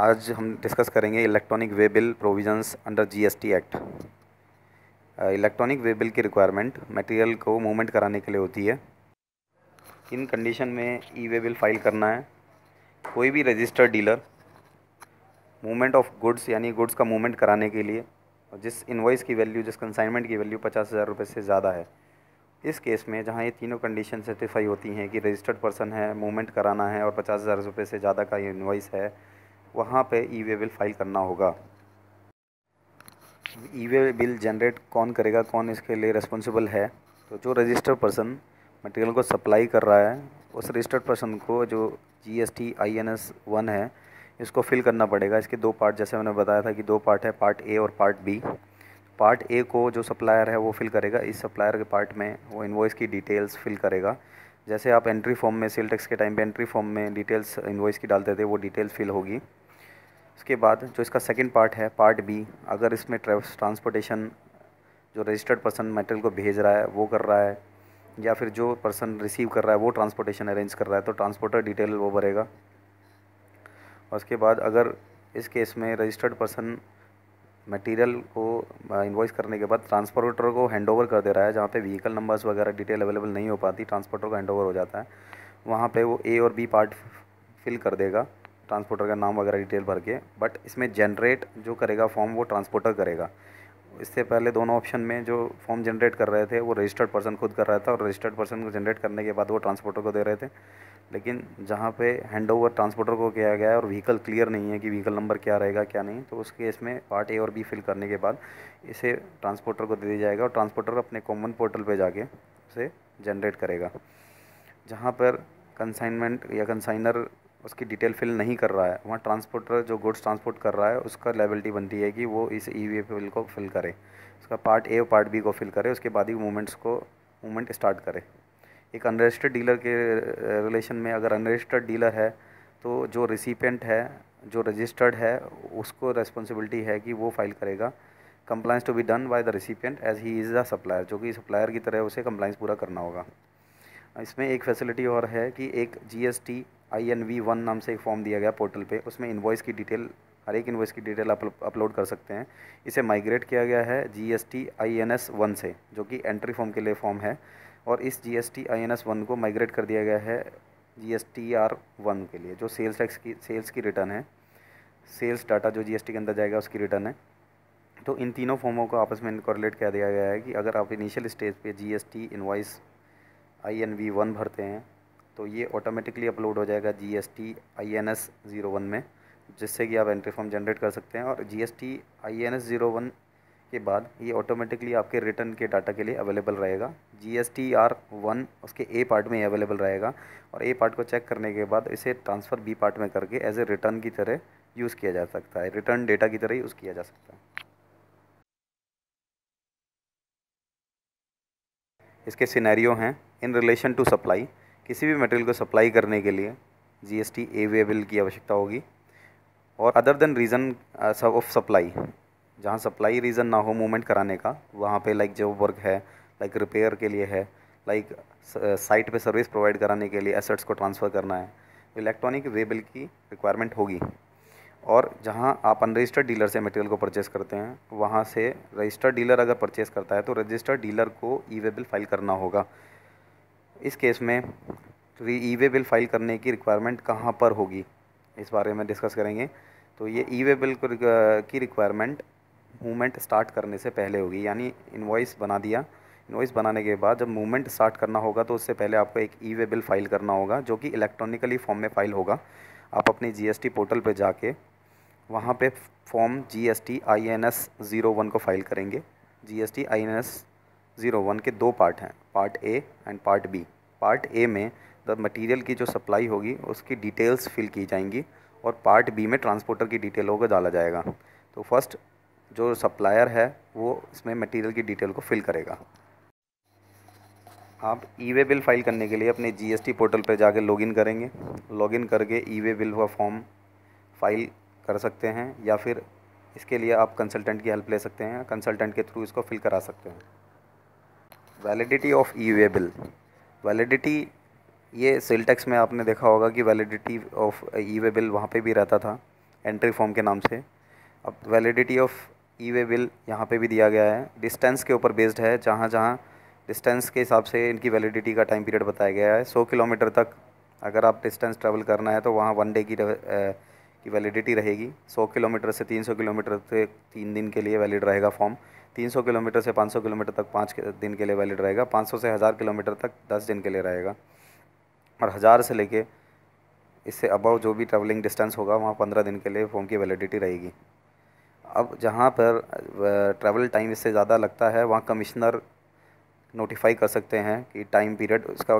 आज हम डिस्कस करेंगे electronic way bill provisions under GST act electronic way bill की रिक्वायरमेंट मटेरियल को मूवमेंट कराने के लिए होती है इन कंडीशन में ई वे बिल फाइल करना है कोई भी registered dealer movement of goods यानी गुड्स का मूवमेंट कराने के लिए जिस इन्वाइस की वैल्यू जिस कंसाइनमेंट की वैल्यू पचास हज़ार रुपये से ज़्यादा है इस केस में जहाँ ये तीनों कंडीशन सेटिस्फाई होती हैं कि रजिस्टर्ड पर्सन है मूवमेंट कराना है और पचास हज़ार रुपये से ज़्यादा का इन्वाइस है वहाँ पे ई वे बिल फाइल करना होगा ई वे बिल जनरेट कौन करेगा कौन इसके लिए रिस्पॉन्सिबल है तो जो रजिस्टर्ड पर्सन मटेरियल को सप्लाई कर रहा है उस रजिस्टर्ड पर्सन को जो G S T I N S one है इसको फिल करना पड़ेगा इसके दो पार्ट जैसे मैंने बताया था कि दो पार्ट है पार्ट ए और पार्ट बी पार्ट ए को जो सप्लायर है वो फिल करेगा इस सप्लायर के पार्ट में वो इन्वॉइस की डिटेल्स फिल करेगा जैसे आप एंट्री फॉर्म में सेल टैक्स के टाइम पे एंट्री फॉर्म में डिटेल्स इन्वॉइस की डालते थे वो डिटेल्स फिल होगी उसके बाद जो इसका सेकेंड पार्ट है पार्ट बी अगर इसमें ट्रांसपोर्टेशन जो रजिस्टर्ड पर्सन मेटेरियल को भेज रहा है वो कर रहा है या फिर जो पर्सन रिसीव कर रहा है वो ट्रांसपोर्टेशन अरेंज कर रहा है तो ट्रांसपोर्टर डिटेल वो भरेगा और उसके बाद अगर इस केस में रजिस्टर्ड पर्सन मटेरियल को इन्वॉइस करने के बाद ट्रांसपोर्टर को हैंड ओवर कर दे रहा है जहाँ पे व्हीकल नंबर्स वगैरह डिटेल अवेलेबल नहीं हो पाती ट्रांसपोर्टर को हैंड ओवर हो जाता है वहाँ पे वो ए और बी पार्ट फिल कर देगा ट्रांसपोर्टर का नाम वगैरह डिटेल भर के बट इसमें जनरेट जो करेगा फॉर्म वो ट्रांसपोर्टर करेगा इससे पहले दोनों ऑप्शन में जो फॉर्म जनरेट कर रहे थे वो रजिस्टर्ड पर्सन खुद कर रहा था और रजिस्टर्ड पर्सन को जनरेट करने के बाद वो ट्रांसपोर्टर को दे रहे थे लेकिन जहाँ पे हैंड ओवर ट्रांसपोर्टर को किया गया है और व्हीकल क्लियर नहीं है कि व्हीकल नंबर क्या रहेगा क्या नहीं तो उस केस में पार्ट ए और बी फिल करने के बाद इसे ट्रांसपोर्टर को दे दिया जाएगा और ट्रांसपोर्टर अपने कॉमन पोर्टल पर जाके उसे जनरेट करेगा जहाँ पर कंसाइनमेंट या कंसाइनर उसकी डिटेल फिल नहीं कर रहा है वहाँ ट्रांसपोर्टर जो गुड्स ट्रांसपोर्ट कर रहा है उसका लेबलिटी बनती है कि वो इस ई वी फिल को फिल करे उसका पार्ट ए और पार्ट बी को फिल करे उसके बाद ही मूवमेंट्स को मूवमेंट स्टार्ट करे एक अनरजिस्टर्ड डीलर के रिलेशन में अगर अनरजिस्टर्ड डीलर है तो जो रिसिपेंट है जो रजिस्टर्ड है उसको रेस्पॉन्सिबिलिटी है कि वो फाइल करेगा compliance to be done by the recipient as he is the supplier जो कि सप्लायर की तरह उसे कंप्लाइंस पूरा करना होगा इसमें एक फैसिलिटी और है कि एक GST I N V one नाम से एक फॉर्म दिया गया पोर्टल पे उसमें इन्वॉइस की डिटेल हर एक इन्वॉइस की डिटेल आप अपलोड कर सकते हैं इसे माइग्रेट किया गया है G S T I N S one से जो कि एंट्री फॉर्म के लिए फॉर्म है और इस G S T I N S one को माइग्रेट कर दिया गया है G S T R one के लिए जो सेल्स टैक्स की सेल्स की रिटर्न है सेल्स डाटा जो जी एस टी के अंदर जाएगा उसकी रिटर्न है तो इन तीनों फॉर्मों को आपस में इनकॉर्लेट किया दिया गया है कि अगर आप इनिशियल स्टेज पे आई एन वी वन भरते हैं तो ये ऑटोमेटिकली अपलोड हो जाएगा G S T I N S zero one में जिससे कि आप एंट्री फॉर्म जनरेट कर सकते हैं और G S T I N S zero one के बाद ये ऑटोमेटिकली आपके रिटर्न के डाटा के लिए अवेलेबल रहेगा G S T R one उसके ए पार्ट में अवेलेबल रहेगा और ए पार्ट को चेक करने के बाद इसे ट्रांसफ़र बी पार्ट में करके एज ए रिटर्न की तरह यूज़ किया जा सकता है रिटर्न डेटा की तरह यूज़ किया जा सकता है इसके सिनेरियो हैं इन रिलेशन टू सप्लाई किसी भी मटेरियल को सप्लाई करने के लिए जी एस टी ए की आवश्यकता होगी और other than reason of supply जहाँ सप्लाई रीज़न ना हो मूवमेंट कराने का वहाँ पे लाइक जॉब वर्क है लाइक रिपेयर के लिए है लाइक साइट uh, पे सर्विस प्रोवाइड कराने के लिए एसेट्स को ट्रांसफ़र करना है तो इलेक्ट्रॉनिक वेबल की रिक्वायरमेंट होगी और जहाँ आप अनरजिस्टर्ड डीलर से मटेरियल को परचेस करते हैं वहाँ से रजिस्टर्ड डीलर अगर परचेस करता है तो रजिस्टर्ड डीलर को ई वेबल फाइल करना होगा इस केस में ई वे बिल फाइल करने की रिक्वायरमेंट कहाँ पर होगी इस बारे में डिस्कस करेंगे तो ये ई वे बिल की रिक्वायरमेंट मूवमेंट स्टार्ट करने से पहले होगी यानी इन्वाइस बना दिया इन्वाइस बनाने के बाद जब मूवमेंट स्टार्ट करना होगा तो उससे पहले आपको एक ई वे बिल फाइल करना होगा जो कि इलेक्ट्रॉनिकली फॉर्म में फाइल होगा आप अपने जीएसटी पोर्टल पर जाके वहाँ पे form G S T I N S zero one को फाइल करेंगे G S T I N S zero one के दो पार्ट हैं part A and part B part A में द मटेरियल की जो सप्लाई होगी उसकी डिटेल्स फिल की जाएंगी और पार्ट बी में ट्रांसपोर्टर की डिटेल होगा डाला जाएगा तो फर्स्ट जो सप्लायर है वो इसमें मटेरियल की डिटेल को फिल करेगा आप ई वे बिल फाइल करने के लिए अपने जीएसटी पोर्टल पर जाकर लॉगिन करेंगे लॉगिन करके ई वे बिल का फॉर्म फाइल कर सकते हैं या फिर इसके लिए आप कंसल्टेंट की हेल्प ले सकते हैं कंसल्टेंट के थ्रू इसको फिल करा सकते हैं validity of e way bill validity ये सेल में आपने देखा होगा कि validity of e way bill वहाँ पे भी रहता था एंट्री फॉर्म के नाम से अब validity of e way bill यहाँ पे भी दिया गया है डिस्टेंस के ऊपर बेस्ड है जहाँ जहाँ डिस्टेंस के हिसाब से इनकी वैलिडिटी का टाइम पीरियड बताया गया है सौ किलोमीटर तक अगर आप डिस्टेंस ट्रैवल करना है तो वहाँ वन डे की की वैलिडिटी रहेगी 100 किलोमीटर से 300 किलोमीटर से तीन दिन के लिए वैलिड रहेगा फॉर्म 300 किलोमीटर से 500 किलोमीटर तक पाँच दिन के लिए वैलिड रहेगा 500 से हज़ार किलोमीटर तक दस दिन के लिए रहेगा और हज़ार से लेके इससे अबव जो भी ट्रैवलिंग डिस्टेंस होगा वहाँ पंद्रह दिन के लिए फॉर्म की वैलिडिटी रहेगी अब जहाँ पर ट्रैवल टाइम इससे ज़्यादा लगता है वहाँ कमिश्नर नोटिफाई कर सकते हैं कि टाइम पीरियड उसका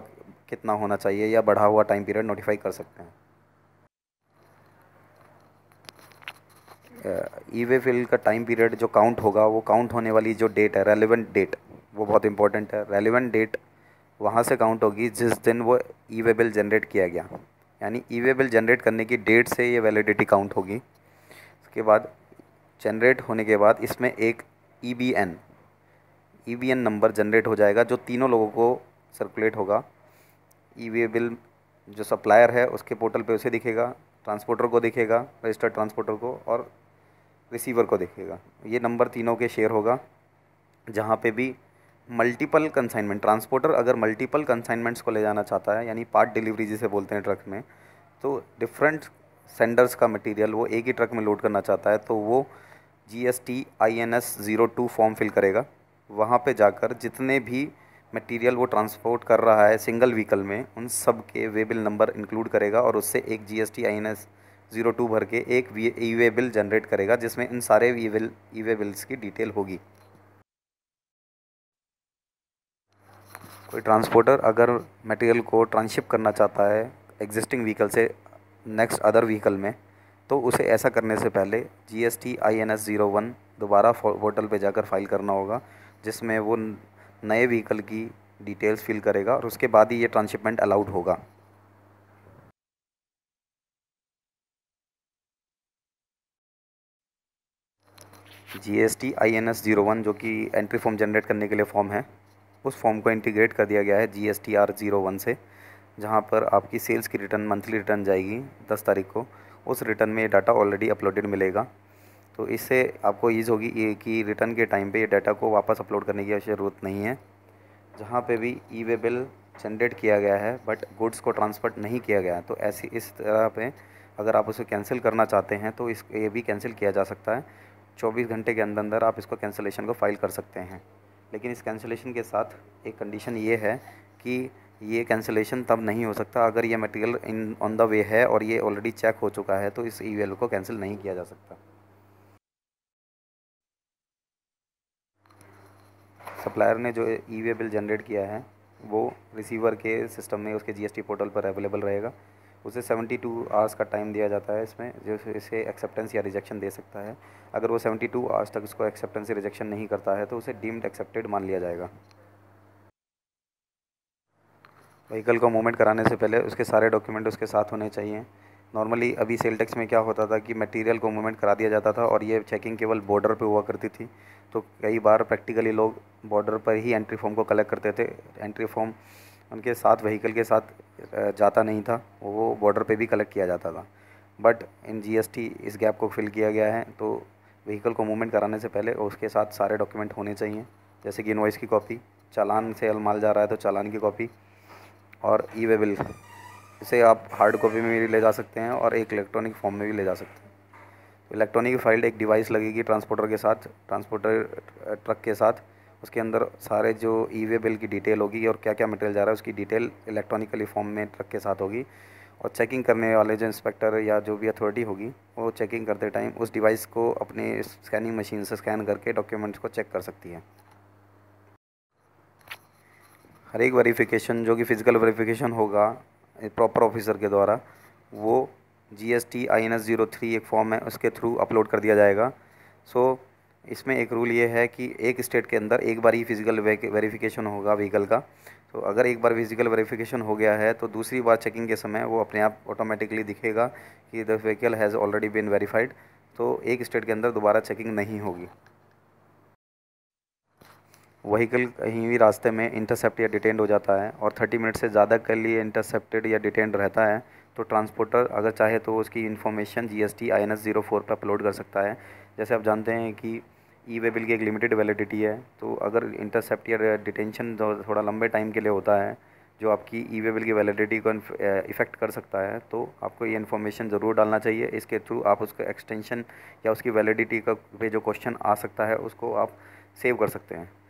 कितना होना चाहिए या बढ़ा हुआ टाइम पीरियड नोटिफाई कर सकते हैं ई वे फिल का टाइम पीरियड जो काउंट होगा वो काउंट होने वाली जो डेट है रेलिवेंट डेट वो बहुत इंपॉर्टेंट है रेलिवेंट डेट वहाँ से काउंट होगी जिस दिन वो ई वे बिल जनरेट किया गया यानी ई वे बिल जनरेट करने की डेट से ये वैलिडिटी काउंट होगी उसके बाद जनरेट होने के बाद इसमें एक E B N E B N number generate हो जाएगा जो तीनों लोगों को सर्कुलेट होगा ई वे बिल जो सप्लायर है उसके पोर्टल पे उसे दिखेगा ट्रांसपोर्टर को दिखेगा रजिस्टर्ड ट्रांसपोर्टर को और रिसीवर को देखेगा ये नंबर तीनों के शेयर होगा जहाँ पे भी मल्टीपल कंसाइनमेंट ट्रांसपोर्टर अगर मल्टीपल कंसाइनमेंट्स को ले जाना चाहता है यानी पार्ट डिलीवरी जिसे बोलते हैं ट्रक में तो डिफरेंट सेंडर्स का मटेरियल वो एक ही ट्रक में लोड करना चाहता है तो वो G S T I N S zero two form fill करेगा वहाँ पे जाकर जितने भी मटेरियल वो ट्रांसपोर्ट कर रहा है सिंगल व्हीकल में उन सब के वेबिल नंबर इंक्लूड करेगा और उससे एक G S T I N S zero two भर के एक e way e bill generate करेगा जिसमें इन सारे e e bill e way bills की डिटेल होगी कोई ट्रांसपोर्टर अगर मटेरियल को ट्रांसशिप करना चाहता है एग्जिस्टिंग व्हीकल से नेक्स्ट अदर व्हीकल में तो उसे ऐसा करने से पहले G S T I N S zero one दोबारा पोर्टल पर जाकर फाइल करना होगा जिसमें वो नए व्हीकल की डिटेल्स फिल करेगा और उसके बाद ही ये ट्रांसशिपमेंट अलाउड होगा G S T I N S zero one जो कि एंट्री फॉर्म जनरेट करने के लिए फॉर्म है उस फॉर्म को इंटीग्रेट कर दिया गया है G S T R zero one से जहाँ पर आपकी सेल्स की रिटर्न मंथली रिटर्न जाएगी दस तारीख को उस रिटर्न में ये डाटा ऑलरेडी अपलोडेड मिलेगा तो इससे आपको ईज़ होगी ये कि रिटर्न के टाइम पर ये डाटा को वापस अपलोड करने की ज़रूरत नहीं है जहाँ पर भी ई वे बिल जनरेट किया गया है बट गुड्स को ट्रांसफर नहीं किया गया तो ऐसी इस तरह पर अगर आप उसे कैंसिल करना चाहते हैं तो इस ये भी कैंसिल किया जा सकता है 24 घंटे के अंदर अंदर आप इसको कैंसिलेशन को फाइल कर सकते हैं लेकिन इस कैंसिलेशन के साथ एक कंडीशन ये है कि ये कैंसिलेशन तब नहीं हो सकता अगर ये material in on the way है और ये ऑलरेडी चेक हो चुका है तो इस ई को कैंसिल नहीं किया जा सकता सप्लायर ने जो ई बिल जनरेट किया है वो रिसीवर के सिस्टम में उसके जीएसटी पोर्टल पर अवेलेबल रहेगा उसे 72 टू आवर्स का टाइम दिया जाता है इसमें जो इसे एक्सेप्टेंस या रिजेक्शन दे सकता है अगर वो 72 टू आवर्स तक इसको एक्सेप्टेंस या रिजेक्शन नहीं करता है तो उसे डीम्ड एक्सेप्टेड मान लिया जाएगा व्हीकल को मूवमेंट कराने से पहले उसके सारे डॉक्यूमेंट उसके साथ होने चाहिए नॉर्मली अभी सेल टैक्स में क्या होता था कि मटेरियल को मूवमेंट करा दिया जाता था और ये चेकिंग केवल बॉर्डर पे हुआ करती थी तो कई बार प्रैक्टिकली लोग बॉर्डर पर ही एंट्री फॉर्म को कलेक्ट करते थे एंट्री फॉर्म उनके साथ व्हीकल के साथ जाता नहीं था वो बॉर्डर पे भी कलेक्ट किया जाता था बट इन जीएसटी इस गैप को फिल किया गया है तो व्हीकल को मूवमेंट कराने से पहले उसके साथ सारे डॉक्यूमेंट होने चाहिए जैसे कि इन्वाइस की कॉपी चालान से अलमाल जा रहा है तो चालान की कॉपी और ई वे बिल इसे आप हार्ड कॉपी में भी ले जा सकते हैं और एक इलेक्ट्रॉनिक फॉर्म में भी ले जा सकते हैं इलेक्ट्रॉनिक तो फाइल्ड एक डिवाइस लगेगी ट्रांसपोर्टर के साथ ट्रांसपोर्टर ट्रक के साथ उसके अंदर सारे जो ई वे बिल की डिटेल होगी और क्या क्या मटेरियल जा रहा है उसकी डिटेल इलेक्ट्रॉनिकली फॉर्म में ट्रक के साथ होगी और चेकिंग करने वाले जो इंस्पेक्टर या जो भी अथॉरिटी होगी वो चेकिंग करते टाइम उस डिवाइस को अपने स्कैनिंग मशीन से स्कैन करके डॉक्यूमेंट्स को चेक कर सकती है हर एक वेरिफिकेशन जो कि फ़िज़िकल वेरिफिकेशन होगा प्रॉपर ऑफिसर के द्वारा वो G S T I N S zero three एक फॉर्म है उसके थ्रू अपलोड कर दिया जाएगा सो so, इसमें एक रूल ये है कि एक स्टेट के अंदर एक बार ही फिज़िकल वेरिफिकेशन होगा व्हीकल का तो अगर एक बार फिज़िकल वेरिफिकेशन हो गया है तो दूसरी बार चेकिंग के समय वो अपने आप ऑटोमेटिकली दिखेगा कि the vehicle has already been verified तो एक स्टेट के अंदर दोबारा चेकिंग नहीं होगी वहीकल कहीं भी रास्ते में इंटरसेप्ट या डिटेंड हो जाता है और थर्टी मिनट से ज़्यादा के लिए इंटरसेप्टेड या डिटेंड रहता है तो ट्रांसपोर्टर अगर चाहे तो उसकी information G S T I N S zero four पर अपलोड कर सकता है जैसे आप जानते हैं कि ई वे बिल की एक लिमिटेड वैलिडिटी है तो अगर इंटरसेप्ट या डिटेंशन थोड़ा लंबे टाइम के लिए होता है जो आपकी ई वे बिल की वैलिडिटी को इफ़ेक्ट कर सकता है तो आपको ये इन्फॉर्मेशन ज़रूर डालना चाहिए इसके थ्रू आप उसका एक्सटेंशन या उसकी वैलिडिटी का पे जो क्वेश्चन आ सकता है उसको आप सेव कर सकते हैं